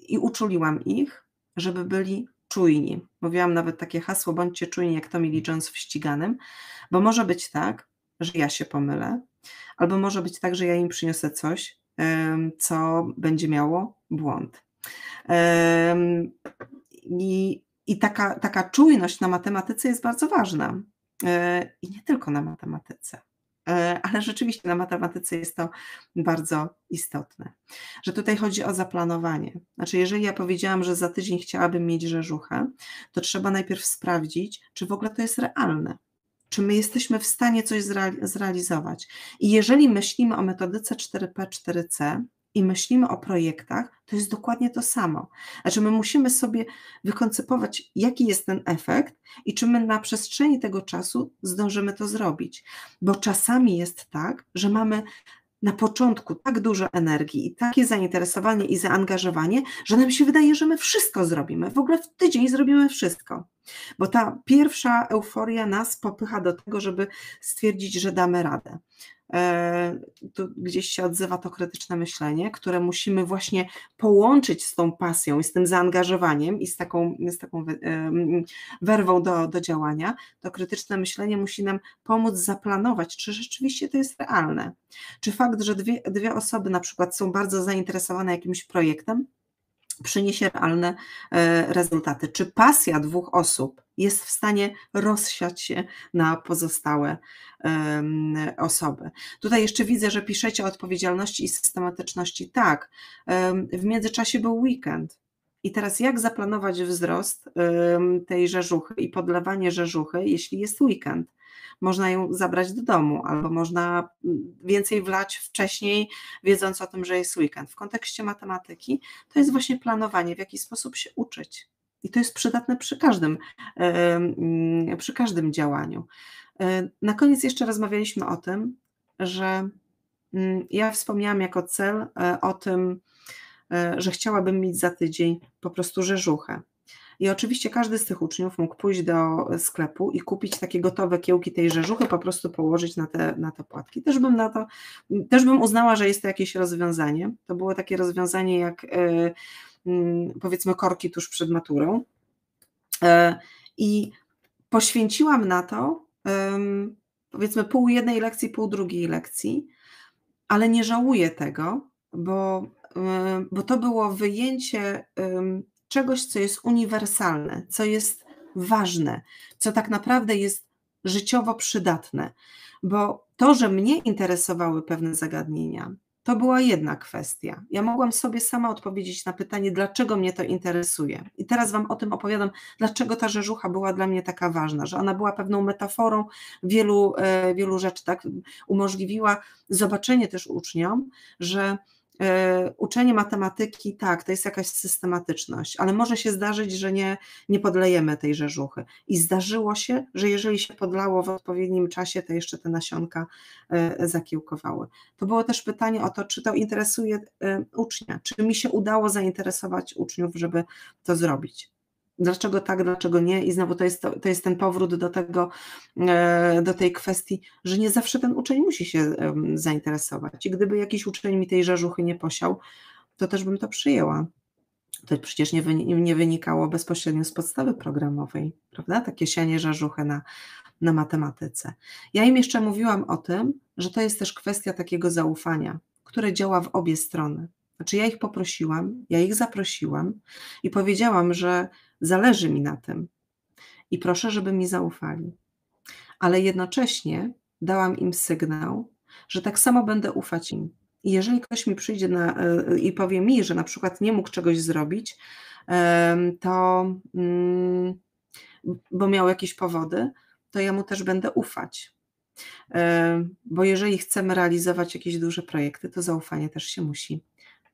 I uczuliłam ich, żeby byli czujni. Mówiłam nawet takie hasło, bądźcie czujni jak to Lee Jones w Ściganym, bo może być tak, że ja się pomylę, albo może być tak, że ja im przyniosę coś, co będzie miało błąd. I, i taka, taka czujność na matematyce jest bardzo ważna. E, I nie tylko na matematyce. E, ale rzeczywiście na matematyce jest to bardzo istotne, że tutaj chodzi o zaplanowanie. Znaczy, jeżeli ja powiedziałam, że za tydzień chciałabym mieć rzeżuchę, to trzeba najpierw sprawdzić, czy w ogóle to jest realne. Czy my jesteśmy w stanie coś zrealizować? I jeżeli myślimy o metodyce 4P, 4C, i myślimy o projektach, to jest dokładnie to samo. Znaczy, my musimy sobie wykoncypować, jaki jest ten efekt i czy my na przestrzeni tego czasu zdążymy to zrobić. Bo czasami jest tak, że mamy na początku tak dużo energii i takie zainteresowanie i zaangażowanie, że nam się wydaje, że my wszystko zrobimy. W ogóle w tydzień zrobimy wszystko. Bo ta pierwsza euforia nas popycha do tego, żeby stwierdzić, że damy radę. E, tu gdzieś się odzywa to krytyczne myślenie, które musimy właśnie połączyć z tą pasją i z tym zaangażowaniem i z taką, z taką e, mm, werwą do, do działania, to krytyczne myślenie musi nam pomóc zaplanować, czy rzeczywiście to jest realne. Czy fakt, że dwie, dwie osoby na przykład są bardzo zainteresowane jakimś projektem, przyniesie realne e, rezultaty. Czy pasja dwóch osób jest w stanie rozsiać się na pozostałe osoby? Tutaj jeszcze widzę, że piszecie o odpowiedzialności i systematyczności. Tak, w międzyczasie był weekend. I teraz jak zaplanować wzrost tej rzeżuchy i podlewanie rzeżuchy, jeśli jest weekend? można ją zabrać do domu, albo można więcej wlać wcześniej, wiedząc o tym, że jest weekend. W kontekście matematyki to jest właśnie planowanie, w jaki sposób się uczyć. I to jest przydatne przy każdym, przy każdym działaniu. E, na koniec jeszcze rozmawialiśmy o tym, że mm, ja wspomniałam jako cel e, o tym, e, że chciałabym mieć za tydzień po prostu rzeżuchę. I oczywiście każdy z tych uczniów mógł pójść do sklepu i kupić takie gotowe kiełki tej rzeżuchy, po prostu położyć na te, na te płatki. Też bym na to, też bym uznała, że jest to jakieś rozwiązanie. To było takie rozwiązanie jak e, mm, powiedzmy korki tuż przed maturą. E, I poświęciłam na to powiedzmy pół jednej lekcji, pół drugiej lekcji, ale nie żałuję tego, bo, e, bo to było wyjęcie czegoś, co jest uniwersalne, co jest ważne, co tak naprawdę jest życiowo przydatne, bo to, że mnie interesowały pewne zagadnienia, to była jedna kwestia. Ja mogłam sobie sama odpowiedzieć na pytanie, dlaczego mnie to interesuje. I teraz Wam o tym opowiadam, dlaczego ta rzeżucha była dla mnie taka ważna, że ona była pewną metaforą wielu, e, wielu rzeczy, tak? Umożliwiła zobaczenie też uczniom, że E, uczenie matematyki, tak, to jest jakaś systematyczność, ale może się zdarzyć, że nie, nie podlejemy tej rzeżuchy. I zdarzyło się, że jeżeli się podlało w odpowiednim czasie, to jeszcze te nasionka e, zakiełkowały. To było też pytanie o to, czy to interesuje e, ucznia, czy mi się udało zainteresować uczniów, żeby to zrobić dlaczego tak, dlaczego nie i znowu to jest, to, to jest ten powrót do tego, e, do tej kwestii, że nie zawsze ten uczeń musi się zainteresować i gdyby jakiś uczeń mi tej żarzuchy nie posiał, to też bym to przyjęła. To przecież nie, nie wynikało bezpośrednio z podstawy programowej, prawda? Takie sianie żarzuchy na, na matematyce. Ja im jeszcze mówiłam o tym, że to jest też kwestia takiego zaufania, które działa w obie strony. Znaczy, ja ich poprosiłam, ja ich zaprosiłam i powiedziałam, że zależy mi na tym i proszę, żeby mi zaufali. Ale jednocześnie dałam im sygnał, że tak samo będę ufać im. I jeżeli ktoś mi przyjdzie na, e, i powie mi, że na przykład nie mógł czegoś zrobić, to mm, bo miał jakieś powody, to ja mu też będę ufać. E, bo jeżeli chcemy realizować jakieś duże projekty, to zaufanie też się musi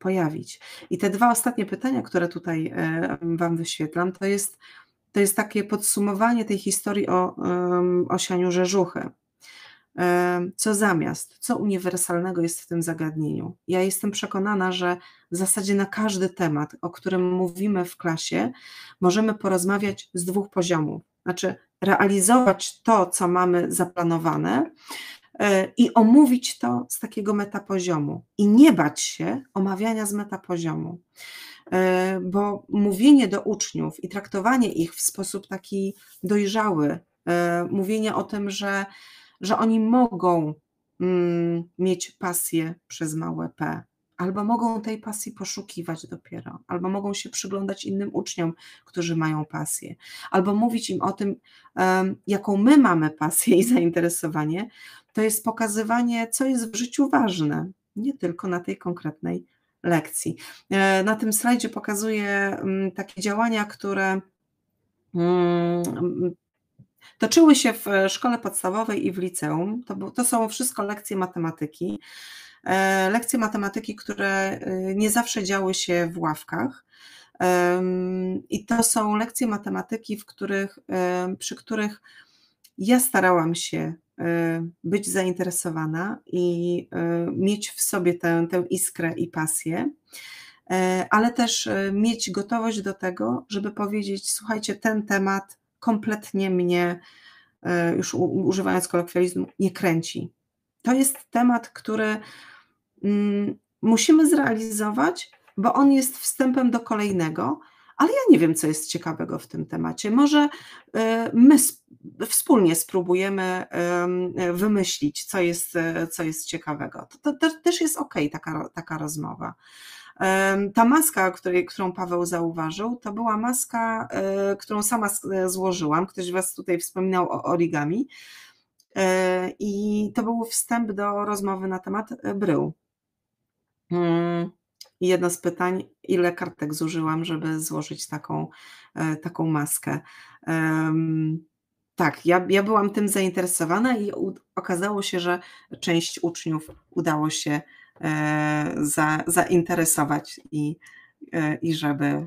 pojawić. I te dwa ostatnie pytania, które tutaj Wam wyświetlam, to jest, to jest takie podsumowanie tej historii o, osianiu rzeżuchy. Co zamiast, co uniwersalnego jest w tym zagadnieniu? Ja jestem przekonana, że w zasadzie na każdy temat, o którym mówimy w klasie, możemy porozmawiać z dwóch poziomów. Znaczy, realizować to, co mamy zaplanowane, E, i omówić to z takiego metapoziomu i nie bać się omawiania z metapoziomu, e, bo mówienie do uczniów i traktowanie ich w sposób taki dojrzały, e, mówienie o tym, że, że oni mogą mm, mieć pasję przez małe p, albo mogą tej pasji poszukiwać dopiero, albo mogą się przyglądać innym uczniom, którzy mają pasję, albo mówić im o tym, jaką my mamy pasję i zainteresowanie, to jest pokazywanie, co jest w życiu ważne, nie tylko na tej konkretnej lekcji. E, na tym slajdzie pokazuję mm, takie działania, które mm, toczyły się w szkole podstawowej i w liceum. To, to są wszystko lekcje matematyki. E, lekcje matematyki, które e, nie zawsze działy się w ławkach. I to są lekcje matematyki, w których, przy których ja starałam się Y, być zainteresowana i y, mieć w sobie tę, tę iskrę i pasję, y, ale też mieć gotowość do tego, żeby powiedzieć: Słuchajcie, ten temat kompletnie mnie, już używając kolokwializmu, nie kręci. To jest temat, który mm, musimy zrealizować, bo on jest wstępem do kolejnego, ale ja nie wiem, co jest ciekawego w tym temacie. Może e, my wspólnie spróbujemy wymyślić, co jest, e, co jest ciekawego. To, to, to też jest ok, taka, taka rozmowa. Ta maska, której, którą Paweł zauważył, to była maska, e, którą sama złożyłam. Ktoś Was tutaj wspominał o origami. I to był wstęp do rozmowy na temat brył. Hmm. I jedno z pytań, ile kartek zużyłam, żeby złożyć taką, e, taką maskę. Um, tak, ja, ja byłam tym zainteresowana i u, okazało się, że część uczniów udało się e, za, zainteresować i, e, i żeby, e,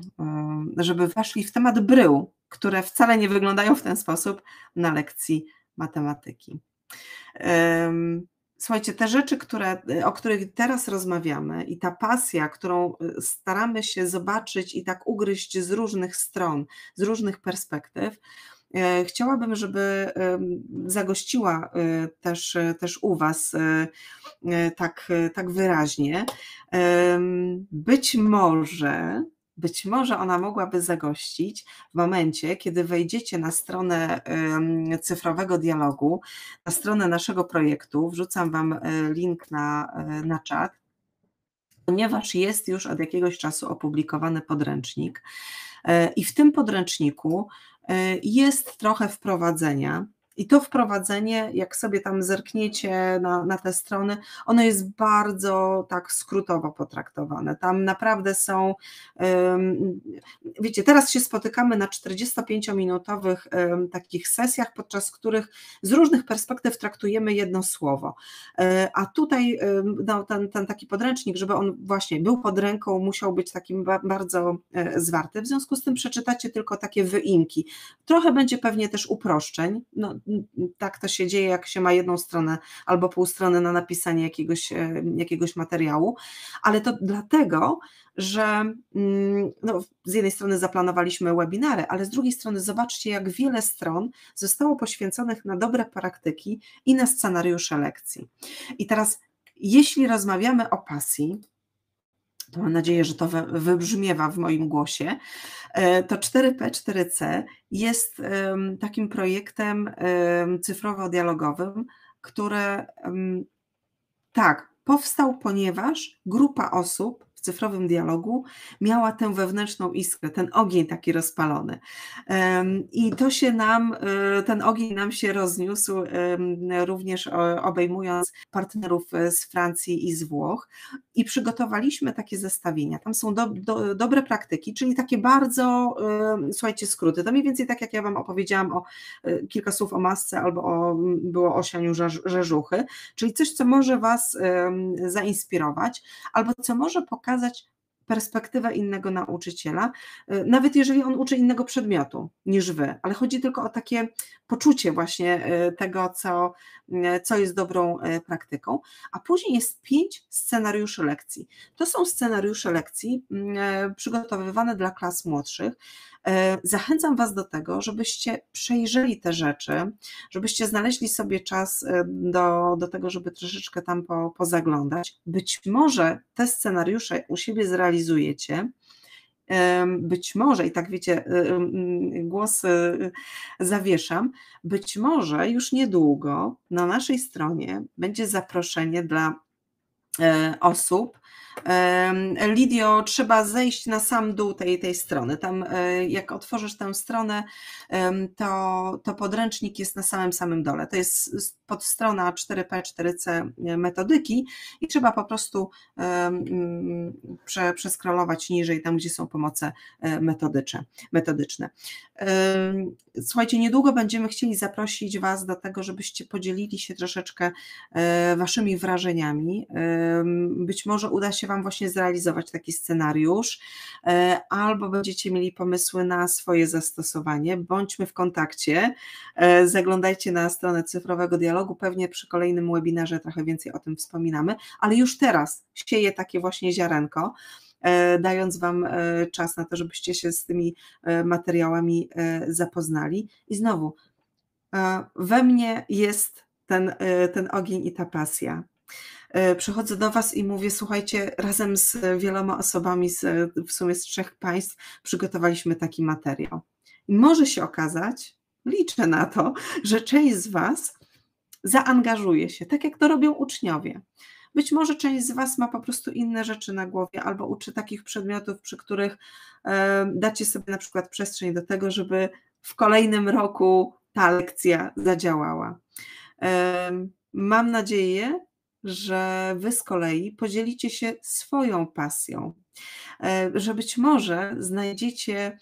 żeby weszli w temat brył, które wcale nie wyglądają w ten sposób na lekcji matematyki. Um, Słuchajcie, te rzeczy, które, y, o których teraz rozmawiamy i ta pasja, którą y, staramy się zobaczyć i tak ugryźć z różnych stron, z różnych perspektyw, y, Chciałabym, żeby zagościła też, też u Was tak, tak wyraźnie. Być może być może ona mogłaby zagościć w momencie, kiedy wejdziecie na stronę cyfrowego dialogu, na stronę naszego projektu. Wrzucam Wam e, link na, e, na czat, ponieważ jest już od jakiegoś czasu opublikowany podręcznik. E, I w tym podręczniku jest trochę wprowadzenia i to wprowadzenie, jak sobie tam zerkniecie na, na te strony, ono jest bardzo tak skrótowo potraktowane. Tam naprawdę są, um, wiecie, teraz się spotykamy na 45-minutowych um, takich sesjach, podczas których z różnych perspektyw traktujemy jedno słowo. Y, a tutaj no, ten, ten, taki podręcznik, żeby on właśnie był pod ręką, musiał być takim ba bardzo e, zwarty. W związku z tym przeczytacie tylko takie wyimki. Trochę będzie pewnie też uproszczeń. No, tak to się dzieje, jak się ma jedną stronę albo pół strony na napisanie jakiegoś, e, jakiegoś materiału, ale to dlatego, że mm, no, z jednej strony zaplanowaliśmy webinary, ale z drugiej strony zobaczcie, jak wiele stron zostało poświęconych na dobre praktyki i na scenariusze lekcji. I teraz, jeśli rozmawiamy o pasji, to mam nadzieję, że to wybrzmiewa w moim głosie, e, to 4P4C jest takim projektem cyfrowo-dialogowym, które tak, powstał, ponieważ grupa osób w cyfrowym dialogu miała tę wewnętrzną iskrę, ten ogień taki rozpalony. I to się nam, e, ten ogień nam się rozniósł, również e, obejmując partnerów e, z Francji i z Włoch. I przygotowaliśmy takie zestawienia. Tam są do, do, dobre praktyki, czyli takie bardzo, słuchajcie, skróty. To mniej więcej tak, jak ja Wam opowiedziałam o kilka słów o masce albo o, było o sianiu rzeżuchy, czyli coś, co może Was zainspirować, albo co może pokazać, pokazać perspektywę innego nauczyciela, y, nawet jeżeli on uczy innego przedmiotu niż wy, ale chodzi tylko o takie poczucie właśnie y, tego, co, y, co jest dobrą praktyką. A później jest pięć scenariuszy lekcji. To są scenariusze lekcji mm, przygotowywane dla klas młodszych. E, zachęcam Was do tego, żebyście przejrzeli te rzeczy, żebyście znaleźli sobie czas e, do, do tego, żeby troszeczkę tam po, pozaglądać. Być może te scenariusze u siebie zrealizujecie. Być może, i tak wiecie, y, y, y, głos zawieszam, być może już niedługo na naszej stronie będzie zaproszenie dla e, osób, Lidio, trzeba zejść na sam dół tej, tej strony. Tam, e, jak otworzysz tę stronę, to, to podręcznik jest na samym samym dole. To jest podstrona 4P4C e, metodyki i trzeba po prostu mm, prze, przeskrolować niżej, tam gdzie są pomoce e, metodyczne. Słuchajcie, niedługo będziemy chcieli zaprosić Was do tego, żebyście podzielili się troszeczkę Waszymi wrażeniami. Być może uda się Wam właśnie zrealizować taki scenariusz, e, albo będziecie mieli pomysły na swoje zastosowanie. Bądźmy w kontakcie. E, zaglądajcie na stronę cyfrowego dialogu. Pewnie przy kolejnym webinarze trochę więcej o tym wspominamy, ale już teraz sieje takie właśnie ziarenko e, dając Wam czas na to, żebyście się z tymi materiałami zapoznali. I znowu, we mnie jest ten, ten ogień i ta pasja. E, przychodzę do Was i mówię: Słuchajcie, razem z wieloma osobami, z, w sumie z trzech państw, przygotowaliśmy taki materiał. I może się okazać, liczę na to, że część z Was zaangażuje się, tak jak to robią uczniowie. Być może część z Was ma po prostu inne rzeczy na głowie, albo uczy takich przedmiotów, przy których e, dacie sobie na przykład przestrzeń do tego, żeby w kolejnym roku ta lekcja zadziałała. E, mam nadzieję, że Wy z kolei podzielicie się swoją pasją, e, że być może znajdziecie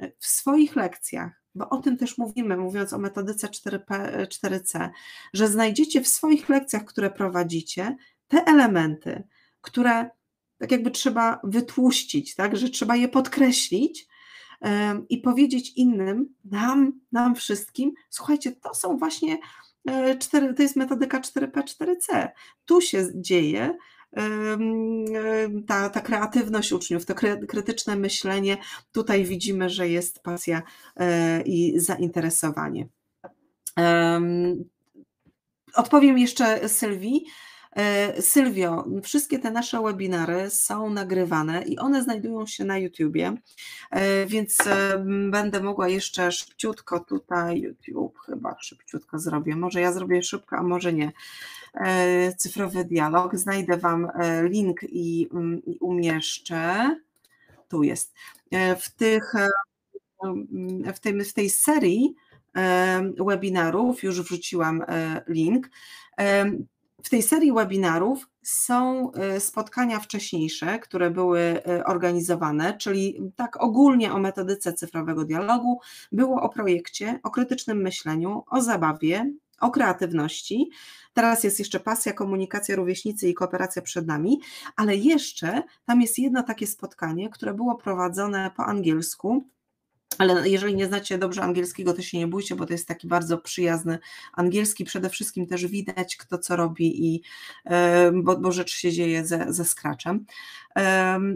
e, w swoich lekcjach, bo o tym też mówimy, mówiąc o metodyce 4P, 4C, e, że znajdziecie w swoich lekcjach, które prowadzicie, te elementy, które tak jakby trzeba wytłuścić, tak, że trzeba je podkreślić, i powiedzieć innym, nam, nam wszystkim, słuchajcie, to są właśnie 4, e, to jest metodyka 4P4C. Tu się dzieje ta, ta kreatywność uczniów, to krytyczne myślenie. Tutaj widzimy, że jest pasja e, i zainteresowanie. Odpowiem jeszcze Sylwii E, Sylwio, wszystkie te nasze webinary są nagrywane i one znajdują się na YouTubie, e, więc e, będę mogła jeszcze szybciutko tutaj, YouTube chyba szybciutko zrobię, może ja zrobię szybko, a może nie, cyfrowy dialog, znajdę Wam link i, mm, i umieszczę, tu jest, w tych, mm, w, tym, w tej serii webinarów już wrzuciłam link, w tej serii webinarów są y, spotkania wcześniejsze, które były y, organizowane, czyli tak ogólnie o metodyce cyfrowego dialogu, było o projekcie, o krytycznym myśleniu, o zabawie, o kreatywności. Teraz jest jeszcze pasja, komunikacja rówieśnicy i kooperacja przed nami, ale jeszcze tam jest jedno takie spotkanie, które było prowadzone po angielsku ale jeżeli nie znacie dobrze angielskiego, to się nie bójcie, bo to jest taki bardzo przyjazny angielski. Przede wszystkim też widać, kto co robi, i, bo, bo rzecz się dzieje ze, ze Scratchem.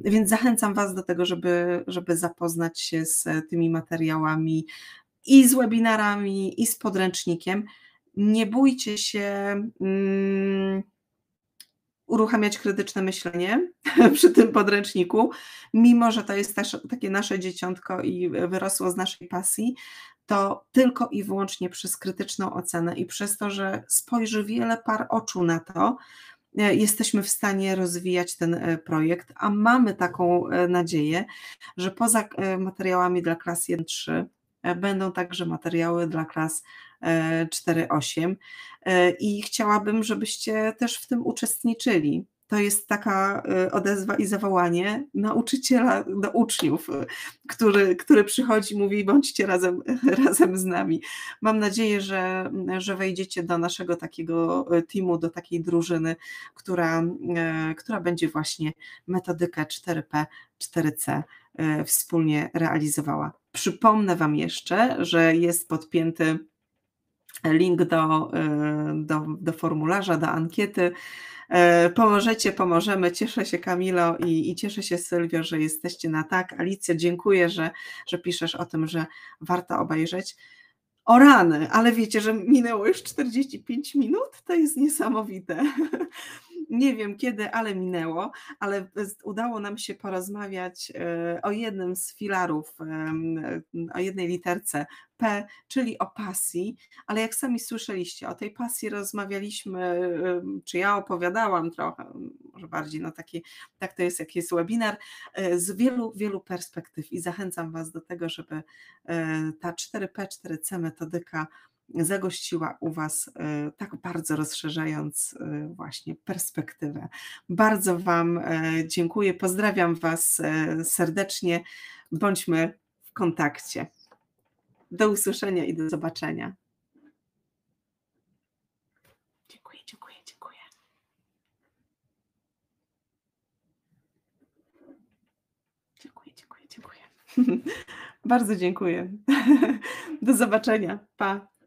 Więc zachęcam Was do tego, żeby, żeby zapoznać się z tymi materiałami i z webinarami, i z podręcznikiem. Nie bójcie się. Hmm, uruchamiać krytyczne myślenie przy tym podręczniku, mimo że to jest też takie nasze dzieciątko i wyrosło z naszej pasji, to tylko i wyłącznie przez krytyczną ocenę i przez to, że spojrzy wiele par oczu na to, e, jesteśmy w stanie rozwijać ten e, projekt, a mamy taką e, nadzieję, że poza materiałami dla klas 1-3, E, będą także materiały dla klas 4-8 e, e, i chciałabym, żebyście też w tym uczestniczyli. To jest taka odezwa i zawołanie nauczyciela do uczniów, który, który przychodzi i mówi: bądźcie razem, razem z nami. Mam nadzieję, że, że wejdziecie do naszego takiego teamu, do takiej drużyny, która, która będzie właśnie metodykę 4P, 4C E, wspólnie realizowała. Przypomnę Wam jeszcze, że jest podpięty link do, e, do, do formularza, do ankiety. E, pomożecie, pomożemy. Cieszę się Kamilo i, i cieszę się Sylwio, że jesteście na tak. Alicja, dziękuję, że, że piszesz o tym, że warto obejrzeć. O rany, ale wiecie, że minęło już 45 minut? To jest niesamowite. nie wiem kiedy, ale minęło, ale udało nam się porozmawiać e, o jednym z filarów, o jednej literce P, czyli o pasji, ale jak sami słyszeliście, o tej pasji rozmawialiśmy, czy ja opowiadałam trochę, może bardziej, no taki, tak to jest, jaki jest webinar, e, z wielu, wielu perspektyw i zachęcam Was do tego, żeby e, ta 4P, 4C metodyka zagościła u Was, e, tak bardzo rozszerzając e, właśnie perspektywę. Bardzo Wam e, dziękuję, pozdrawiam Was serdecznie, bądźmy w kontakcie. Do usłyszenia i do zobaczenia. Dziękuję, dziękuję, dziękuję. Dziękuję, dziękuję, dziękuję. Bardzo dziękuję. Do zobaczenia. Pa.